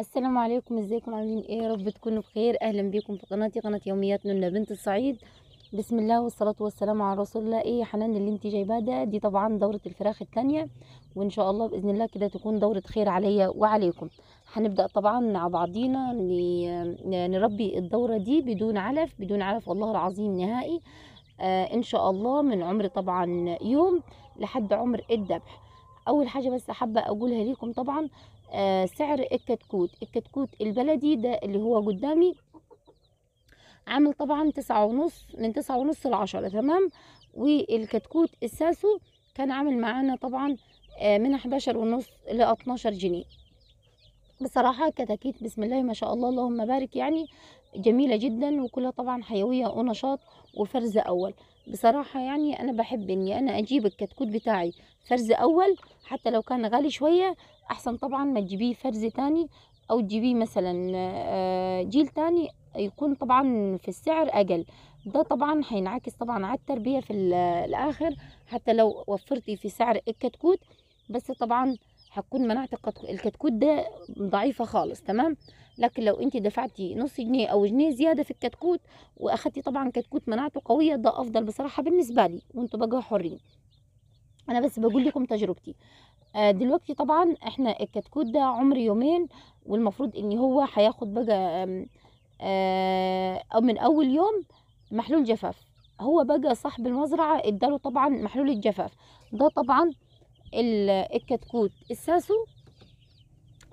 السلام عليكم ازيكم عاملين ايه رب تكونوا بخير اهلا بيكم في قناتي قناه يوميات نونا بنت الصعيد بسم الله والصلاه والسلام على رسول الله ايه يا حنان اللي انت جايباه ده دي طبعا دوره الفراخ الثانيه وان شاء الله باذن الله كده تكون دوره خير عليا وعليكم هنبدا طبعا مع بعضينا نربي الدوره دي بدون علف بدون علف والله العظيم نهائي آه ان شاء الله من عمر طبعا يوم لحد عمر الذبح اول حاجه بس حابه اقولها ليكم طبعا آه، سعر الكتكوت الكتكوت البلدي ده اللي هو قدامي عامل طبعا تسعة ونص من تسعة ونص لعشرة تمام والكتكوت الساسو كان عامل معانا طبعا آه، من حداشر ونص لاتناشر جنيه بصراحة كتاكيت بسم الله ما شاء الله اللهم بارك يعني جميلة جدا وكلها طبعا حيوية ونشاط وفرز أول بصراحة يعني أنا بحب إني أنا أجيب الكتكوت بتاعي فرز أول حتى لو كان غالي شوية احسن طبعا ما تجيبيه فرز تاني او تجيبيه مثلا آه، جيل تاني يكون طبعا في السعر اقل ده طبعا هينعكس طبعا على التربيه في الاخر حتى لو وفرتي في سعر الكتكوت بس طبعا هتكون مناعه الكتكوت ده ضعيفه خالص تمام لكن لو انت دفعتي نص جنيه او جنيه زياده في الكتكوت واخدتي طبعا كتكوت مناعته قويه ده افضل بصراحه بالنسبه لي وانتوا بقى حرين انا بس بقول لكم تجربتي آه، دلوقتي طبعا احنا الكتكوت ده عمر يومين والمفروض ان هو هياخد بقى آه، من اول يوم محلول جفاف هو بقى صاحب المزرعة اداله طبعا محلول الجفاف ده طبعا الكتكوت الساسو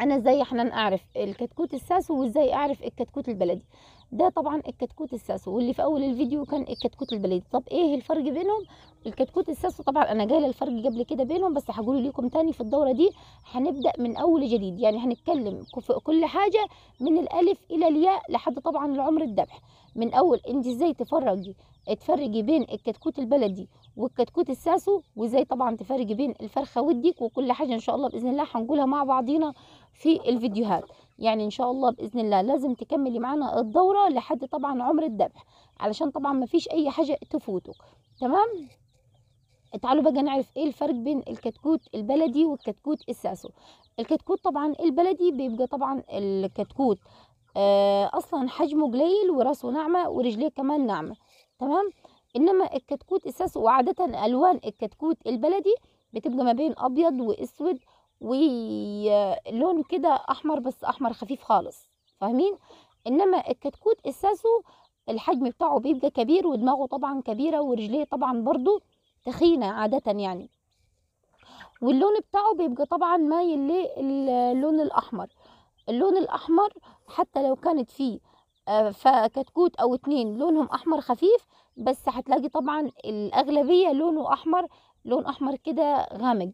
انا ازاي احنا اعرف الكتكوت الساسو وازاي اعرف الكتكوت البلدي ده طبعا الكتكوت الساسو واللي في اول الفيديو كان الكتكوت البلدي طب ايه الفرق بينهم الكتكوت الساسو طبعا انا جايه الفرق قبل كده بينهم بس هقوله لكم تاني في الدوره دي هنبدا من اول جديد يعني هنتكلم في كل حاجه من الالف الى الياء لحد طبعا العمر الذبح من اول انت ازاي تفرجي تفرجي بين الكتكوت البلدي والكتكوت الساسو وازاي طبعا تفرجي بين الفرخه والديك وكل حاجه ان شاء الله باذن الله هنقولها مع بعضينا في الفيديوهات يعني ان شاء الله باذن الله لازم تكملي معانا الدوره لحد طبعا عمر الذبح علشان طبعا ما فيش اي حاجه تفوتك تمام تعالوا بقى نعرف ايه الفرق بين الكتكوت البلدي والكتكوت الساسو الكتكوت طبعا البلدي بيبقى طبعا الكتكوت آه، اصلا حجمه قليل وراسه ناعمه ورجليه كمان ناعمه تمام انما الكتكوت الساسو وعاده الوان الكتكوت البلدي بتبقى ما بين ابيض واسود ولونه كده احمر بس احمر خفيف خالص فاهمين انما الكتكوت اساسه الحجم بتاعه بيبقى كبير ودماغه طبعا كبيره ورجليه طبعا برضو تخينه عاده يعني واللون بتاعه بيبقى طبعا مايل للون الاحمر اللون الاحمر حتى لو كانت فيه آه، فكتكوت او اتنين لونهم احمر خفيف بس هتلاقي طبعا الاغلبيه لونه احمر لون احمر كده غامق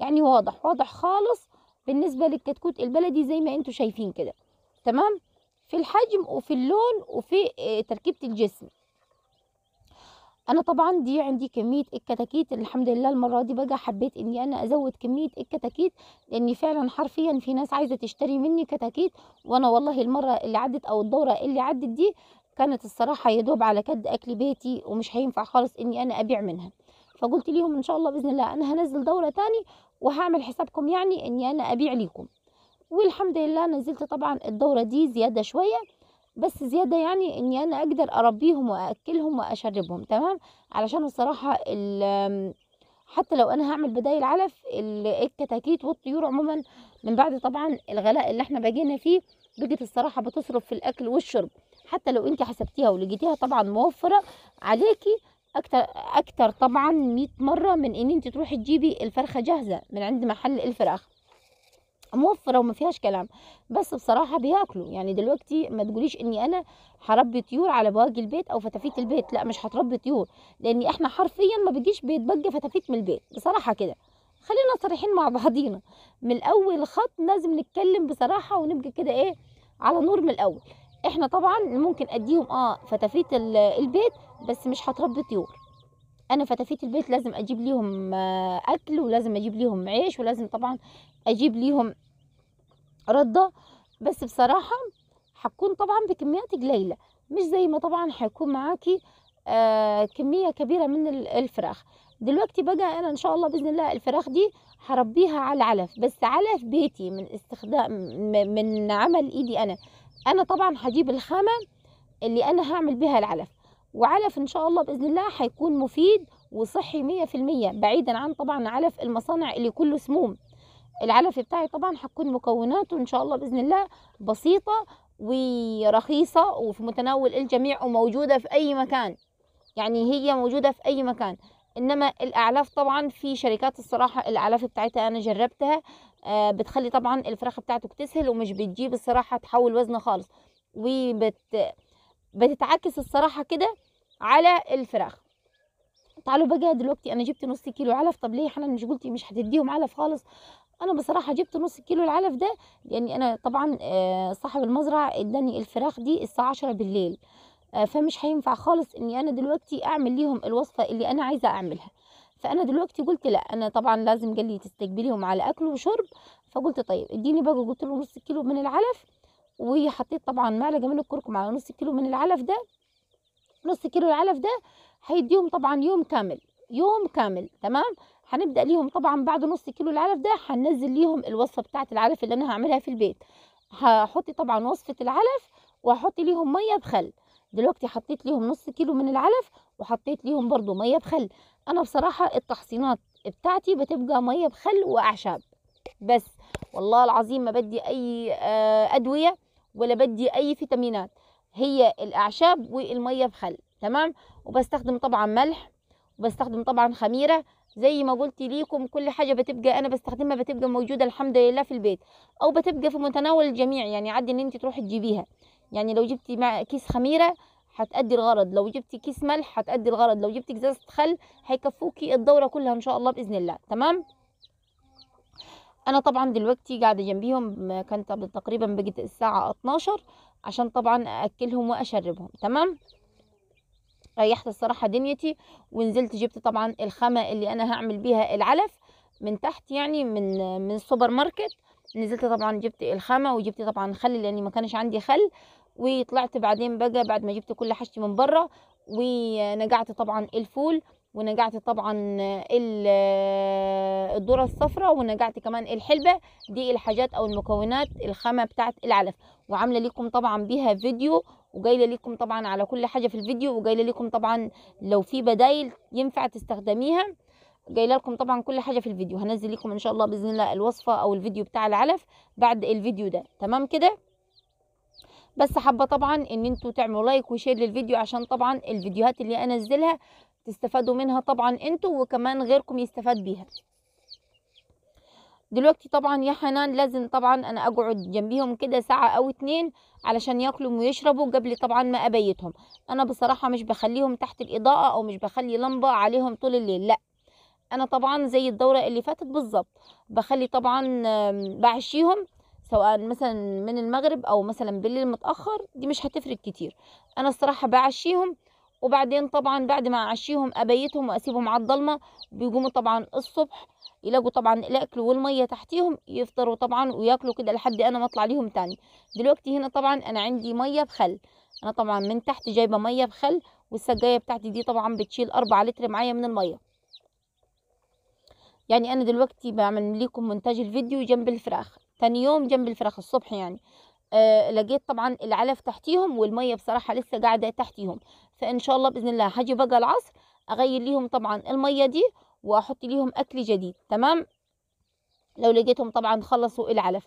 يعني واضح واضح خالص بالنسبة للكتكوت البلدي زي ما انتم شايفين كده تمام في الحجم وفي اللون وفي آه، تركيبة الجسم انا طبعا دي عندي كميه الكتاكيت الحمد لله المره دي بقى حبيت اني انا ازود كميه الكتاكيت لان فعلا حرفيا في ناس عايزه تشتري مني كتاكيت وانا والله المره اللي عدت او الدوره اللي عدت دي كانت الصراحه يدوب على كد اكل بيتي ومش هينفع خالص اني انا ابيع منها فقلت ليهم ان شاء الله باذن الله انا هنزل دوره تاني وهعمل حسابكم يعني اني انا ابيع ليكم والحمد لله نزلت طبعا الدورة دي زيادة شوية بس زيادة يعني اني انا اقدر اربيهم واكلهم واشربهم تمام علشان الصراحة حتى لو انا هعمل بدايل علف الكتاكيت والطيور عموما من بعد طبعا الغلاء اللي احنا بقينا فيه بقت الصراحة بتصرف في الاكل والشرب حتى لو انت حسبتيها ولقيتيها طبعا موفرة عليكي اكتر اكتر طبعا مية مرة من ان انت تروحي تجيبي الفرخة جاهزة من عند محل الفراخ موفرة وما فيهاش كلام بس بصراحة بياكلوا يعني دلوقتي ما تقوليش اني انا هربي طيور على بواقي البيت او فتافيت البيت لا مش هتربي طيور لان احنا حرفيا ما بيجيش بيتبقى فتافيت من البيت بصراحة كده خلينا صريحين مع بعضينا من الاول خط لازم نتكلم بصراحة ونبقى كده ايه على نور من الاول احنا طبعا ممكن اديهم اه فتافيت البيت بس مش هتربي طيور انا فتافيت البيت لازم اجيب ليهم آه، اكل ولازم اجيب ليهم عيش ولازم طبعا اجيب ليهم رده بس بصراحه هتكون طبعا بكميات قليله مش زي ما طبعا هيكون معاكي آه كميه كبيره من الفراخ دلوقتي بقى انا ان شاء الله باذن الله الفراخ دي هربيها على علف بس علف بيتي من استخدام من عمل ايدي انا انا طبعا هجيب الخامة اللي انا هعمل بها العلف وعلف ان شاء الله باذن الله هيكون مفيد وصحي مية في المية بعيدا عن طبعا علف المصانع اللي كله سموم العلف بتاعي طبعا هتكون مكوناته ان شاء الله باذن الله بسيطة ورخيصة وفي متناول الجميع وموجودة في اي مكان يعني هي موجودة في اي مكان انما الاعلاف طبعا في شركات الصراحه الاعلاف بتاعتها انا جربتها آه، بتخلي طبعا الفراخ بتاعتك تسهل ومش بتجيب الصراحه تحول وزن خالص وبت بتتعكس الصراحه كده على الفراخ تعالوا بقى دلوقتي انا جبت نص كيلو علف طب ليه حنان مش قلتي مش هتديهم علف خالص انا بصراحه جبت نص كيلو العلف ده لاني يعني انا طبعا آه، صاحب المزرعه اداني الفراخ دي الساعه 10 بالليل آه، فمش هينفع خالص اني انا دلوقتي اعمل ليهم الوصفه اللي انا عايزه اعملها فانا دلوقتي قلت لا انا طبعا لازم قال لي تستقبليهم على اكل وشرب فقلت طيب اديني بقى قلت له نص كيلو من العلف وحطيت طبعا معلقه من الكركم على نص كيلو من العلف ده نص كيلو العلف ده هيديهم طبعا يوم كامل يوم كامل تمام هنبدا ليهم طبعا بعد نص كيلو العلف ده هننزل ليهم الوصفه بتاعه العلف اللي انا هعملها في البيت هحط طبعا وصفه العلف وهحط ليهم ميه بخل دلوقتي حطيت ليهم نص كيلو من العلف وحطيت ليهم برضو ميه بخل انا بصراحه التحصينات بتاعتي بتبقى ميه بخل واعشاب بس والله العظيم ما بدي اي آه، ادويه ولا بدي اي فيتامينات هي الاعشاب والميه بخل تمام وبستخدم طبعا ملح وبستخدم طبعا خميره زي ما قلت ليكم كل حاجه بتبقى انا بستخدمها بتبقى موجوده الحمد لله في البيت او بتبقى في متناول الجميع يعني عادي ان انت تروحي تجيبيها يعني لو جبتي مع كيس خميره هتأدي الغرض لو جبتي كيس ملح هتأدي الغرض لو جبتي إزازة خل هيكفوكي الدورة كلها إن شاء الله بإذن الله تمام أنا طبعا دلوقتي قاعدة جنبيهم كانت تقريبا بقت الساعة 12 عشان طبعا اكلهم وأشربهم تمام ريحت الصراحة دنيتي ونزلت جبت طبعا الخامة اللي أنا هعمل بيها العلف من تحت يعني من من السوبر ماركت نزلت طبعا جبت الخامة وجبت طبعا خل لأني ما كانش عندي خل وطلعت بعدين بقى بعد ما جبت كل حاجتي من برا ونقعت طبعا الفول ونقعت طبعا الذره الصفراء ونقعت كمان الحلبه دي الحاجات او المكونات الخامه بتاعت العلف وعامله لكم طبعا بيها فيديو وجايله لكم طبعا على كل حاجه في الفيديو وجايله لكم طبعا لو في بدايل ينفع تستخدميها جايله لكم طبعا كل حاجه في الفيديو هنزل لكم ان شاء الله باذن الله الوصفه او الفيديو بتاع العلف بعد الفيديو ده تمام كده بس حابه طبعا ان انتوا تعملوا لايك وشير للفيديو عشان طبعا الفيديوهات اللي انزلها تستفادوا منها طبعا انتوا وكمان غيركم يستفاد بيها دلوقتي طبعا يا حنان لازم طبعا انا اقعد جنبيهم كده ساعة او اتنين علشان ياكلوا ويشربوا قبل طبعا ما ابيتهم انا بصراحة مش بخليهم تحت الاضاءة او مش بخلي لمبة عليهم طول الليل لا انا طبعا زي الدورة اللي فاتت بالظبط بخلي طبعا بعشيهم سواء مثلا من المغرب او مثلا بالليل متاخر دي مش هتفرق كتير انا الصراحه بعشيهم وبعدين طبعا بعد ما اعشيهم ابيتهم واسيبهم على الضلمه بيقوموا طبعا الصبح يلاقوا طبعا الاكل والميه تحتيهم يفطروا طبعا وياكلوا كده لحد انا ما اطلع ليهم تاني دلوقتي هنا طبعا انا عندي ميه بخل انا طبعا من تحت جايبه ميه بخل والسجايه بتاعتي دي طبعا بتشيل 4 لتر معايا من الميه يعني انا دلوقتي بعمل لكم مونتاج الفيديو جنب الفراخ تاني يوم جنب الفراخ الصبح يعني آه لقيت طبعا العلف تحتيهم والميه بصراحه لسه قاعده تحتيهم فان شاء الله باذن الله هاجي بقى العصر اغير ليهم طبعا الميه دي واحط ليهم اكل جديد تمام لو لقيتهم طبعا خلصوا العلف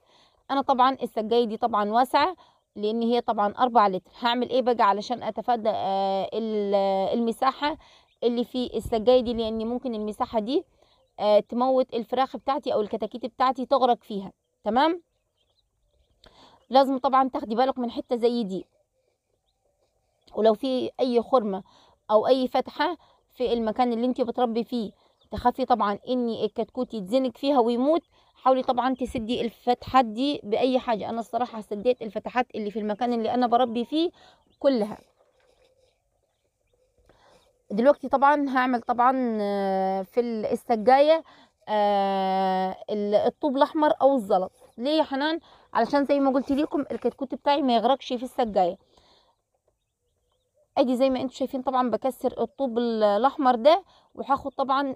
انا طبعا السجايه دي طبعا واسعه لان هي طبعا اربع لتر هعمل ايه بقى علشان اتفادى آه المساحه اللي في السجايه دي لان ممكن المساحه دي آه تموت الفراخ بتاعتي او الكتاكيت بتاعتي تغرق فيها تمام لازم طبعا تاخدي بالك من حته زي دي ولو في اي خرمه او اي فتحه في المكان اللي انت بتربي فيه تخافي طبعا ان الكتكوت يتزنك فيها ويموت حاولي طبعا تسدي الفتحات دي باي حاجه انا الصراحه سديت الفتحات اللي في المكان اللي انا بربي فيه كلها دلوقتي طبعا هعمل طبعا آه، في السجايه آه الطوب الاحمر او الزلط ليه يا حنان علشان زي ما قلت لكم الكتكوت بتاعي ما يغرقش في السجايه ادي زي ما انتم شايفين طبعا بكسر الطوب الاحمر ده وهاخد طبعا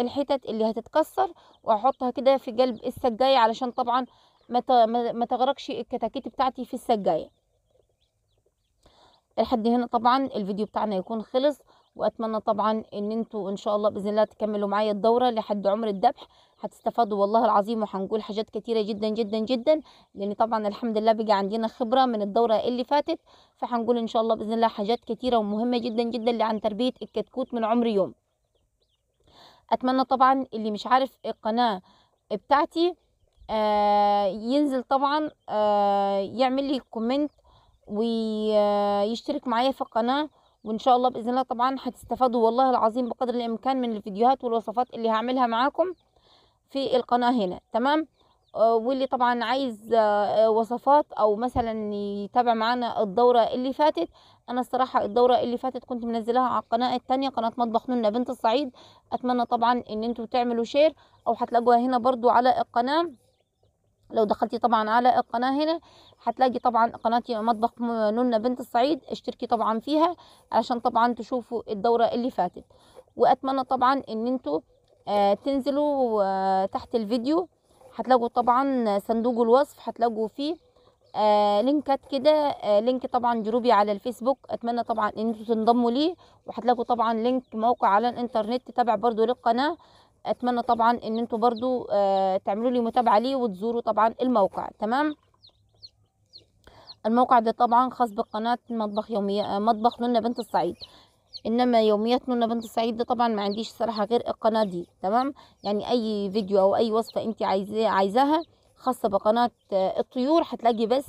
الحتت اللي هتتكسر واحطها كده في قلب السجايه علشان طبعا ما تغرقش الكتاكيت بتاعتي في السجايه لحد هنا طبعا الفيديو بتاعنا يكون خلص واتمنى طبعا ان انتوا ان شاء الله باذن الله تكملوا معايا الدوره لحد عمر الذبح هتستفادوا والله العظيم وهنقول حاجات كتيره جدا جدا جدا لان طبعا الحمد لله بقى عندنا خبره من الدوره اللي فاتت فهنقول ان شاء الله باذن الله حاجات كتيره ومهمه جدا جدا عن تربيه الكتكوت من عمر يوم اتمنى طبعا اللي مش عارف القناه بتاعتي آه ينزل طبعا آه يعمل لي كومنت ويشترك معايا في القناه وان شاء الله باذن الله طبعا هتستفادوا والله العظيم بقدر الامكان من الفيديوهات والوصفات اللي هعملها معاكم في القناه هنا تمام آه، واللي طبعا عايز آه، آه، وصفات او مثلا يتابع معانا الدوره اللي فاتت انا الصراحه الدوره اللي فاتت كنت منزلاها على القناه التانية قناه مطبخ نونه بنت الصعيد اتمنى طبعا ان انتوا تعملوا شير او هتلاقوها هنا برضو على القناه لو دخلتي طبعا على القناة هنا هتلاقي طبعا قناتي مطبخ نونة بنت الصعيد اشتركي طبعا فيها علشان طبعا تشوفوا الدورة اللي فاتت واتمنى طبعا ان انتوا آه تنزلوا آه تحت الفيديو هتلاقوا طبعا صندوق الوصف هتلاقوا فيه آه لينكات كده آه لينك طبعا جروبي على الفيسبوك اتمنى طبعا ان انتوا تنضموا ليه وهتلاقوا طبعا لينك موقع على الانترنت تابع برضو للقناه اتمنى طبعا ان انتوا برضو آه، تعملوا لي متابعه ليه وتزوروا طبعا الموقع تمام الموقع ده طبعا خاص بقناه مطبخ يومي آه، مطبخ نونه بنت الصعيد انما يوميات نونه بنت الصعيد ده طبعا ما عنديش صراحه غير القناه دي تمام يعني اي فيديو او اي وصفه انت عايزاه عايزاها خاصه بقناه آه، الطيور هتلاقي بس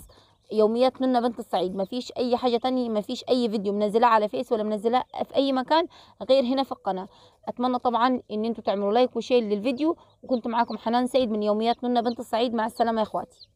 يوميات منا بنت الصعيد ما فيش اي حاجه تانية ما فيش اي فيديو منزلاه على فيس ولا منزلاه في اي مكان غير هنا في القناه اتمنى طبعا ان انتم تعملوا لايك وشير للفيديو وكنت معاكم حنان سيد من يوميات منا بنت الصعيد مع السلامه يا اخواتي